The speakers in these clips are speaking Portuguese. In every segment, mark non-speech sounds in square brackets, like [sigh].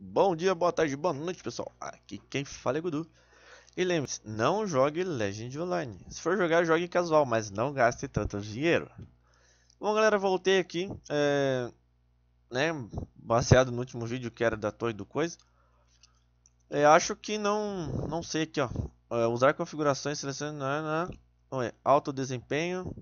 Bom dia, boa tarde, boa noite, pessoal. Aqui quem fala é Gudu. E lembre-se, não jogue Legend Online. Se for jogar, jogue casual, mas não gaste tanto dinheiro. Bom, galera, voltei aqui, é... né, baseado no último vídeo que era da Torre do Coisa. É, acho que não, não sei aqui, ó. É, usar configurações, selecionar, é, alto desempenho.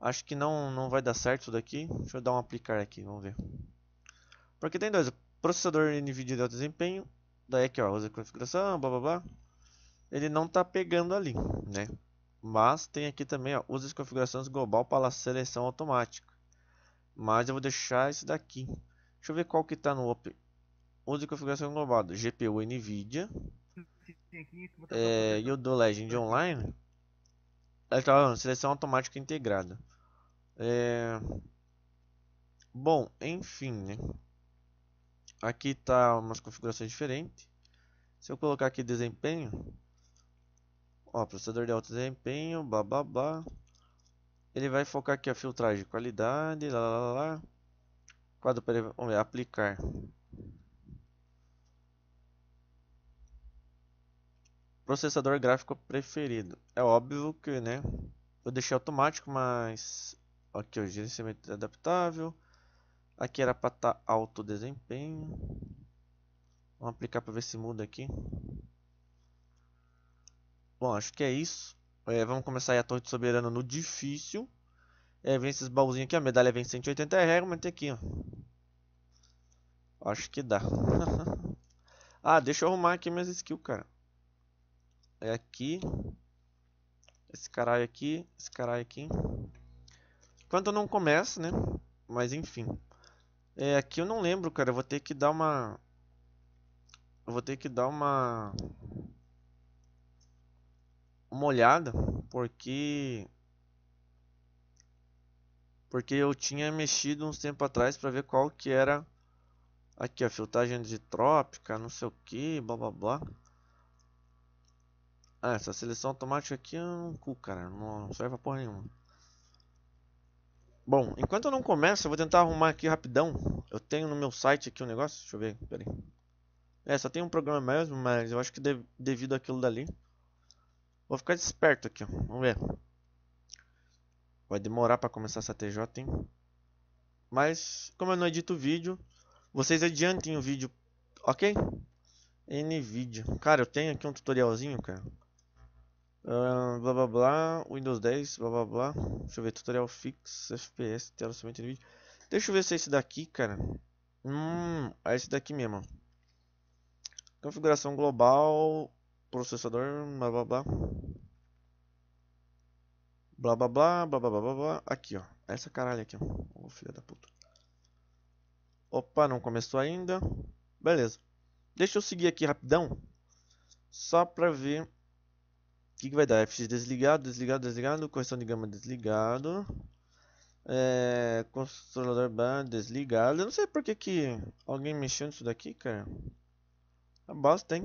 Acho que não, não vai dar certo isso daqui. Deixa eu dar um aplicar aqui, vamos ver. Porque tem dois, Processador NVIDIA de alto desempenho. Daí aqui, ó, usa configuração, blá blá blá. Ele não tá pegando ali, né? Mas tem aqui também, ó, usa as configurações global para seleção automática. Mas eu vou deixar esse daqui. Deixa eu ver qual que tá no Open. Usa configuração global, GPU NVIDIA. É, e o do Legend Online. Ele tá, seleção automática integrada. É... Bom, enfim, né? Aqui tá umas configurações diferentes. Se eu colocar aqui desempenho, ó, processador de alto desempenho, babá, Ele vai focar aqui a filtragem, de qualidade, lá, lá, lá. Quadro para vamos ver, aplicar. Processador gráfico preferido. É óbvio que, né? Eu deixei automático, mas aqui o gerenciamento é adaptável Aqui era para estar tá alto desempenho. Vamos aplicar para ver se muda aqui. Bom, acho que é isso. É, vamos começar aí a torre de soberano no difícil. É, vem esses baúzinhos aqui, a medalha vem 180 reais, mas tem aqui, ó. Acho que dá. [laughs] ah, deixa eu arrumar aqui minhas skills, cara. É aqui. Esse caralho aqui, esse caralho aqui. Enquanto não começa, né? Mas enfim. É, aqui eu não lembro, cara. Eu vou ter que dar uma... Eu vou ter que dar uma... Uma olhada, porque... Porque eu tinha mexido uns tempo atrás para ver qual que era... Aqui, a filtragem de trópica, não sei o que, blá blá blá. Ah, essa seleção automática aqui é um cu, cara. Não, não serve pra porra nenhuma. Bom, enquanto eu não começo, eu vou tentar arrumar aqui rapidão. Eu tenho no meu site aqui um negócio, deixa eu ver, peraí. É, só tem um programa mesmo, mas eu acho que de, devido àquilo dali. Vou ficar esperto aqui, ó. vamos ver. Vai demorar para começar essa TJ, hein? Mas, como eu não edito vídeo, vocês adiantem o vídeo, ok? NVIDIA. Cara, eu tenho aqui um tutorialzinho, cara blá blá blá, Windows 10, blá blá blá. Deixa eu ver, tutorial fix, FPS, tela somente no vídeo. Deixa eu ver se é esse daqui, cara. Hum, é esse daqui mesmo. Configuração global, processador, blá blá blá. Blá blá blá, blá blá blá blá blá. Aqui, ó. Essa caralho aqui, ó. Ô, filha da puta. Opa, não começou ainda. Beleza. Deixa eu seguir aqui rapidão. Só pra ver que, que vai dar? Fx desligado, desligado, desligado, correção de gama desligado. É, controlador bar desligado. Eu não sei porque que alguém mexeu nisso daqui, cara. É A bosta, hein?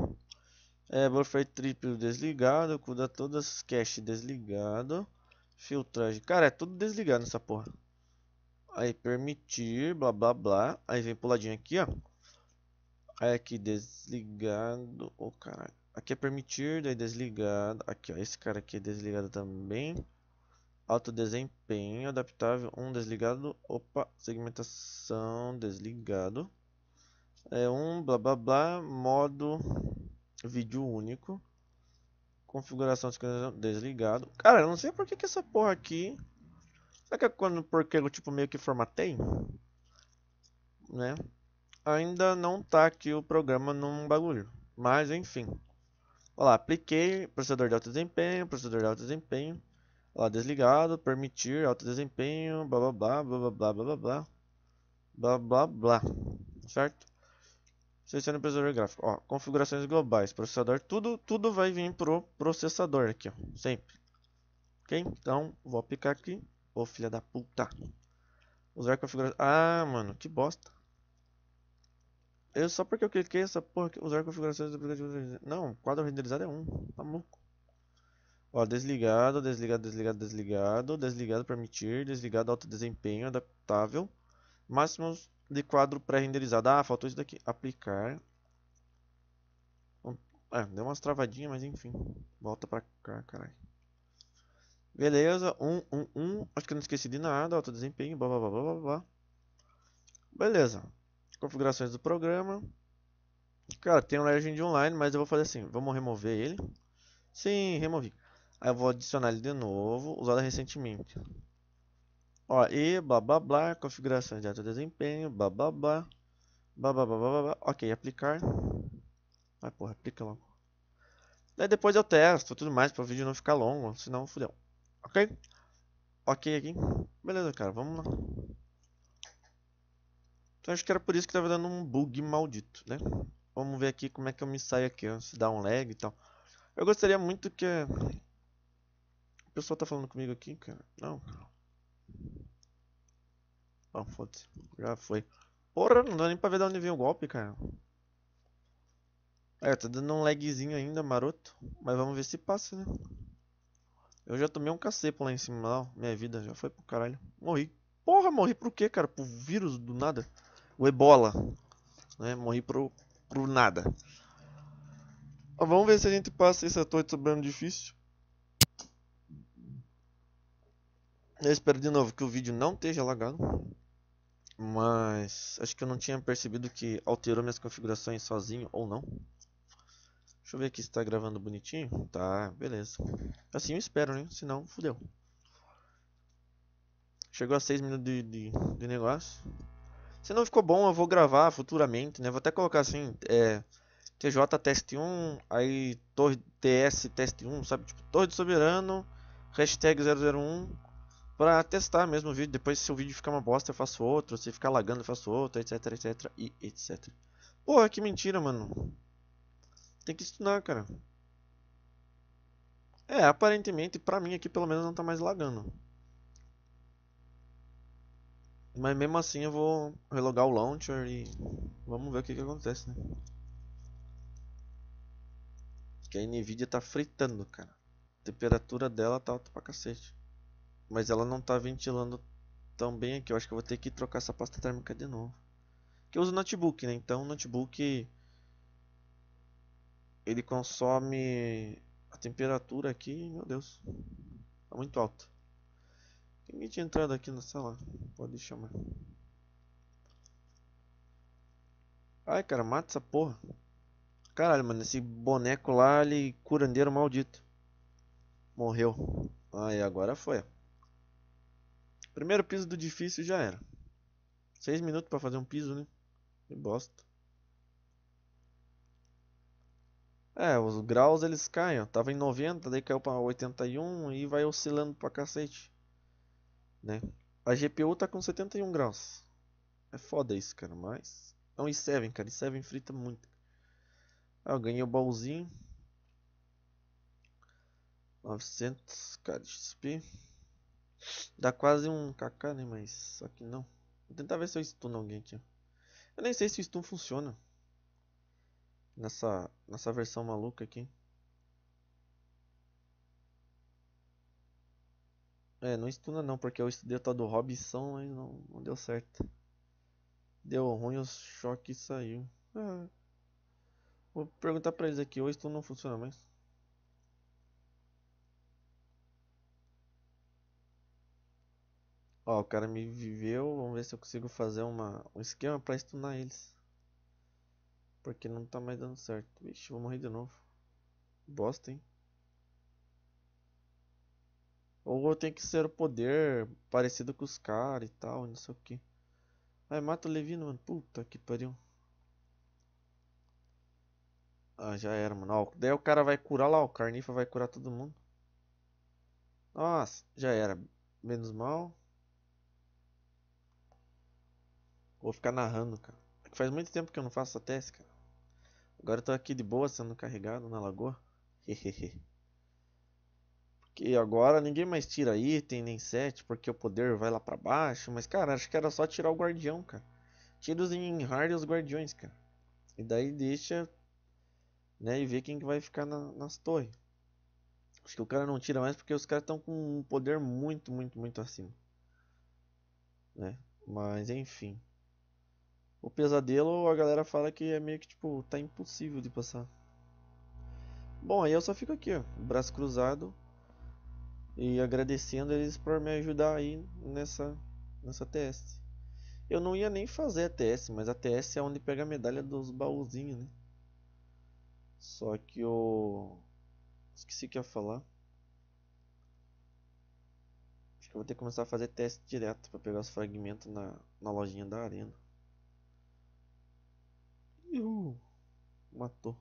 É, buffer triplo desligado, cuida todas, cache desligado, filtragem. Cara, é tudo desligado nessa porra. Aí permitir, blá blá blá. Aí vem puladinho aqui, ó. Aí aqui desligado. Ô, oh, caralho. Aqui é permitir, daí desligado. Aqui, ó, esse cara aqui é desligado também. Alto desempenho, adaptável, um desligado. Opa, segmentação, desligado. É um, blá blá blá, modo vídeo único. Configuração desligado. Cara, eu não sei por que, que essa porra aqui... Será que é quando, porque eu tipo meio que formatei? Né? Ainda não tá aqui o programa num bagulho. Mas enfim. Olha lá, apliquei processador de alto desempenho, processador de alto desempenho. Olha lá, desligado, permitir alto desempenho, blá blá blá blá blá blá blá blá blá blá blá, certo? Selecione o processador gráfico. Ó, configurações globais, processador, tudo, tudo vai vir pro processador aqui, ó, sempre. Ok? Então, vou aplicar aqui. Ô, filho filha da puta. Usar configuração. Ah, mano, que bosta. Eu só porque eu cliquei essa porra que usar configurações do aplicativo. Não, quadro renderizado é um Tá Ó, desligado, desligado, desligado, desligado, desligado, permitir, desligado, alto desempenho, adaptável, máximos de quadro pré-renderizado. Ah, faltou isso daqui, aplicar. Hum, é, deu umas travadinhas, mas enfim, volta pra cá, caralho. Beleza, 1, 1, 1, acho que eu não esqueci de nada, alto desempenho, blá, blá, blá, blá, blá. Beleza, configurações do programa. Cara, tem o Legend Online, mas eu vou fazer assim, vamos remover ele. Sim, removi. Aí eu vou adicionar ele de novo, usado recentemente. Ó, e blá blá blá, configurações de alto desempenho, blá blá blá. Blá, blá, blá, blá, blá, Ok, aplicar. Ai, porra, aplica logo. Daí depois eu testo tudo mais para o vídeo não ficar longo, senão fudeu. Ok? Ok aqui. Beleza, cara, vamos lá. Então acho que era por isso que estava dando um bug maldito, né? Vamos ver aqui como é que eu me saio aqui, se dá um lag e tal. Eu gostaria muito que... O pessoal tá falando comigo aqui, cara? Não. Ah, foda-se. Já foi. Porra, não dá nem pra ver de onde vem o golpe, cara. É, tá dando um lagzinho ainda, maroto. Mas vamos ver se passa, né? Eu já tomei um cacepo lá em cima, lá, Minha vida já foi pro caralho. Morri. Porra, morri por quê, cara? Pro vírus do nada? o ebola. Né? Morri pro, pro nada. Mas vamos ver se a gente passa esse ator de sobrano difícil. Eu espero de novo que o vídeo não esteja lagado. Mas acho que eu não tinha percebido que alterou minhas configurações sozinho ou não. Deixa eu ver aqui se está gravando bonitinho. Tá, beleza. Assim eu espero, né? Senão, fudeu. Chegou a 6 minutos de, de, de negócio. Se não ficou bom, eu vou gravar futuramente, né? Vou até colocar assim, é, TJ teste 1, aí torre TS teste 1, sabe? Tipo, torre de soberano, hashtag 001, para testar mesmo o vídeo. Depois se o vídeo ficar uma bosta, eu faço outro. Se ficar lagando, eu faço outro, etc, etc e etc. Porra, que mentira, mano. Tem que estudar, cara. É, aparentemente, pra mim aqui pelo menos não tá mais lagando. Mas mesmo assim eu vou relogar o launcher e vamos ver o que, que acontece, né? Que a Nvidia tá fritando, cara. A temperatura dela tá alta pra cacete. Mas ela não tá ventilando tão bem aqui. Eu acho que eu vou ter que trocar essa pasta térmica de novo. Que eu uso notebook, né? Então o notebook ele consome a temperatura aqui, meu Deus. Tá muito alta. Limite tinha entrada aqui na sala. Pode chamar. Ai, cara, mata essa porra. Caralho, mano, esse boneco lá, ele curandeiro maldito. Morreu. Aí, agora foi. Primeiro piso do difícil já era. Seis minutos pra fazer um piso, né? Que bosta. É, os graus eles caem, ó. Tava em 90, daí caiu pra 81 e vai oscilando pra cacete. Né? A GPU tá com 71 graus. É foda isso, cara, mas... É um i7, cara, i7 frita muito. Ah, eu ganhei o baúzinho. 900 k de XP. Dá quase um kk, né, mas... Só que não. Vou tentar ver se eu stuno alguém aqui, Eu nem sei se o stun funciona. Nessa, nessa versão maluca aqui. É, não estuna não, porque eu estudei o tal do Robson, e não, não deu certo. Deu ruim, o choque saiu. É. Vou perguntar pra eles aqui, o estuna não funciona mais. Ó, o cara me viveu, vamos ver se eu consigo fazer uma, um esquema pra stunar eles. Porque não tá mais dando certo. Vixe, vou morrer de novo. Bosta, hein? Ou tem que ser o poder parecido com os caras e tal, não sei o que. Aí mata o Levino, mano. Puta que pariu. Ah, já era, mano. Ó, daí o cara vai curar lá, o Carnifa vai curar todo mundo. Nossa, já era. Menos mal. Vou ficar narrando, cara. É faz muito tempo que eu não faço a teste, cara. Agora eu tô aqui de boa sendo carregado na lagoa. Hehehe que agora ninguém mais tira item nem set porque o poder vai lá para baixo. Mas, cara, acho que era só tirar o guardião, cara. Tira os em hard e os guardiões, cara. E daí deixa, né, e vê quem que vai ficar na, nas torres. Acho que o cara não tira mais porque os caras estão com um poder muito, muito, muito acima. Né? Mas, enfim. O pesadelo, a galera fala que é meio que, tipo, tá impossível de passar. Bom, aí eu só fico aqui, ó. Braço cruzado e agradecendo eles por me ajudar aí nessa nessa teste Eu não ia nem fazer a TS, mas a TS é onde pega a medalha dos baúzinhos, né? Só que eu esqueci que ia falar. Acho que eu vou ter que começar a fazer teste direto para pegar os fragmentos na, na lojinha da arena. Uh, Matou.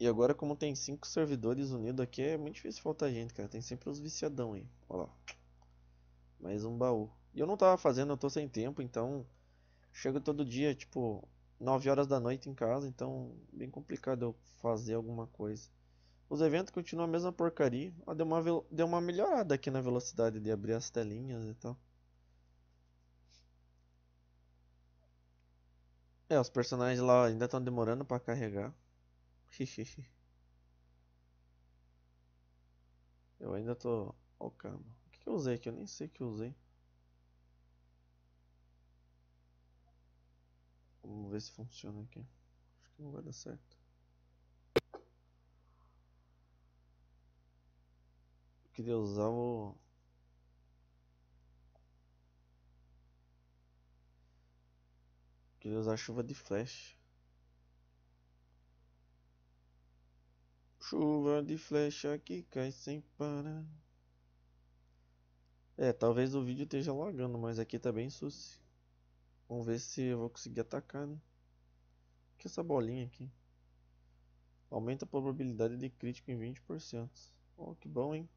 E agora, como tem cinco servidores unidos aqui, é muito difícil faltar gente, cara. Tem sempre os viciadão aí. Olha lá. Mais um baú. E eu não tava fazendo, eu tô sem tempo, então... Chego todo dia, tipo, 9 horas da noite em casa, então... Bem complicado eu fazer alguma coisa. Os eventos continuam a mesma porcaria. Ah, deu uma, deu uma melhorada aqui na velocidade de abrir as telinhas e tal. É, os personagens lá ainda estão demorando pra carregar. [laughs] eu ainda tô. Ó, oh, O que eu usei aqui? Eu nem sei o que eu usei. Vamos ver se funciona aqui. Acho que não vai dar certo. Eu queria usar o. Eu queria usar a chuva de flash. Chuva de flecha que cai sem parar. É, talvez o vídeo esteja lagando, mas aqui tá bem sucio. Vamos ver se eu vou conseguir atacar, né? que essa bolinha aqui? Aumenta a probabilidade de crítico em 20%. Oh, que bom, hein?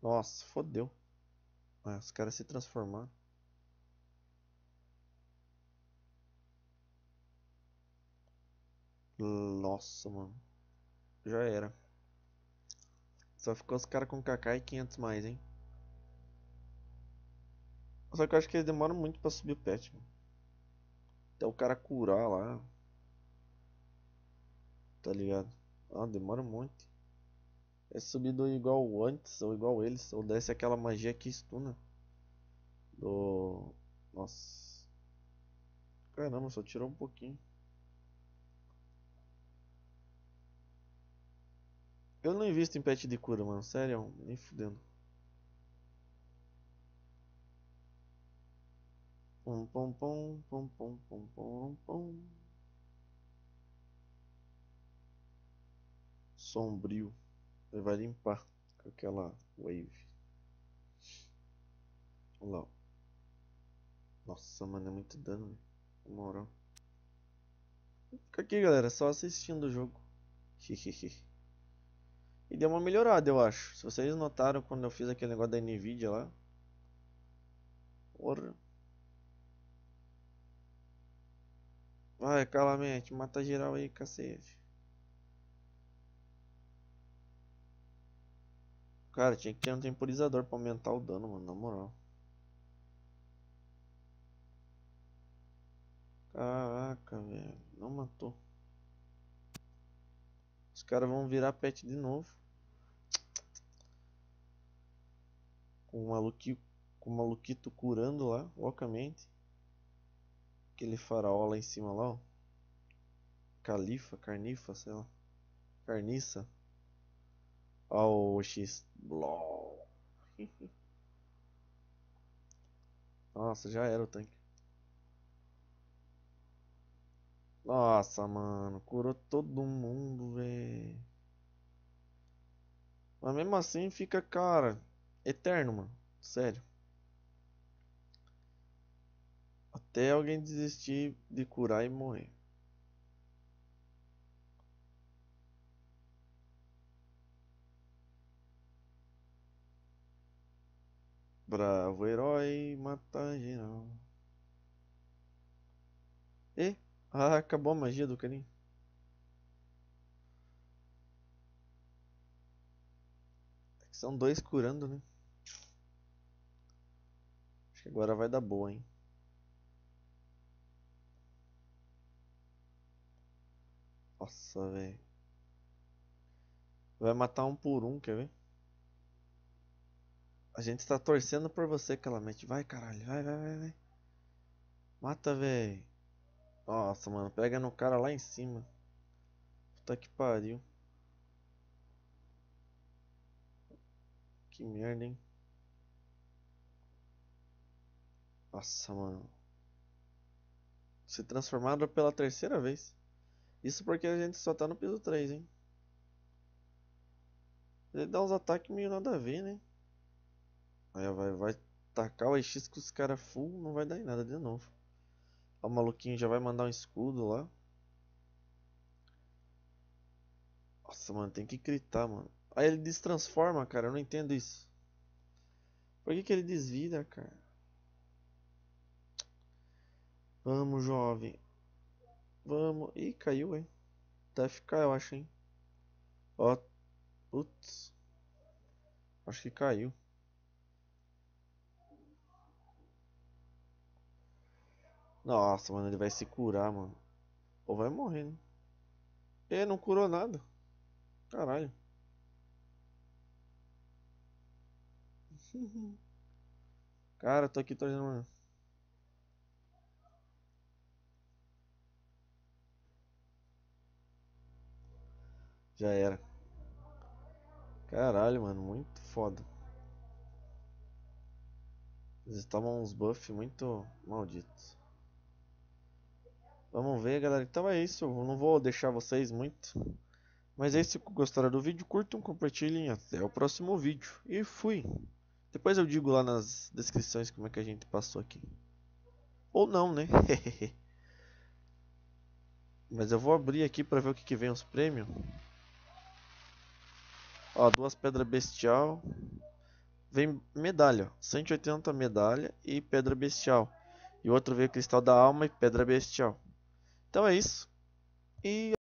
Nossa, fodeu. Ah, os caras se transformaram. Nossa, mano. Já era. Só ficou os caras com KK e 500 mais, hein? Só que eu acho que eles demoram muito pra subir o pet. Mano. Até o cara curar lá. Tá ligado? Ah, demora muito. É subido igual antes, ou igual eles, ou desce aquela magia que estuna. Do. Nossa. Caramba, só tirou um pouquinho. Eu não invisto em pet de cura, mano. Sério, nem fudendo. Pum, pum, pum, pum, pum, pum, pum, pum. Sombrio. Ele vai limpar com aquela wave. Olha lá. Nossa, mano, é muito dano, velho. Moral. Fica aqui, galera. Só assistindo o jogo. Hehehe. [laughs] E deu uma melhorada, eu acho. Se vocês notaram quando eu fiz aquele negócio da Nvidia lá. Porra. Vai, calamente, mata geral aí, cacete. Cara, tinha que ter um temporizador pra aumentar o dano, mano, na moral. Caraca, velho. Não matou caras vão virar pet de novo. Com o maluquito, com o maluquito curando lá, loucamente. Aquele faraó lá em cima lá, ó. Califa, carnifa, sei lá. Carniça. Ó o X. [laughs] Nossa, já era o tanque. Nossa, mano. Curou todo mundo, velho. Mas mesmo assim fica, cara, eterno, mano. Sério. Até alguém desistir de curar e morrer. Bravo herói, mata geral. Ah, acabou a magia do carinho. É são dois curando, né? Acho que agora vai dar boa, hein? Nossa, velho. Vai matar um por um, quer ver? A gente está torcendo por você, Calamete. Vai, caralho. Vai, vai, vai, vai. Mata, velho. Nossa, mano, pega no cara lá em cima. Puta que pariu. Que merda, hein? Nossa, mano. Se transformado pela terceira vez. Isso porque a gente só tá no piso 3, hein? Ele dá uns ataques meio nada a ver, né? Aí vai, vai tacar o EX com os caras full, não vai dar em nada de novo. O maluquinho já vai mandar um escudo lá. Nossa, mano, tem que gritar, mano. Aí ele destransforma, cara. Eu não entendo isso. Por que, que ele desvida, cara? Vamos, jovem. Vamos. Ih, caiu, hein? Deve ficar, eu acho, hein? Ó. Putz. Acho que caiu. Nossa, mano, ele vai se curar, mano. Ou vai morrer, né? Ele não curou nada. Caralho. [laughs] Cara, tô aqui trazendo uma... Já era. Caralho, mano, muito foda. Eles estavam uns buffs muito malditos. Vamos ver, galera. Então é isso. Eu não vou deixar vocês muito. Mas é isso. Se gostaram do vídeo, curtam, compartilhem. Até o próximo vídeo. E fui. Depois eu digo lá nas descrições como é que a gente passou aqui. Ou não, né? [laughs] Mas eu vou abrir aqui para ver o que, que vem os prêmios. Ó, duas pedras bestial. Vem medalha, 180 medalha e pedra bestial. E outro veio cristal da alma e pedra bestial. Então é isso. E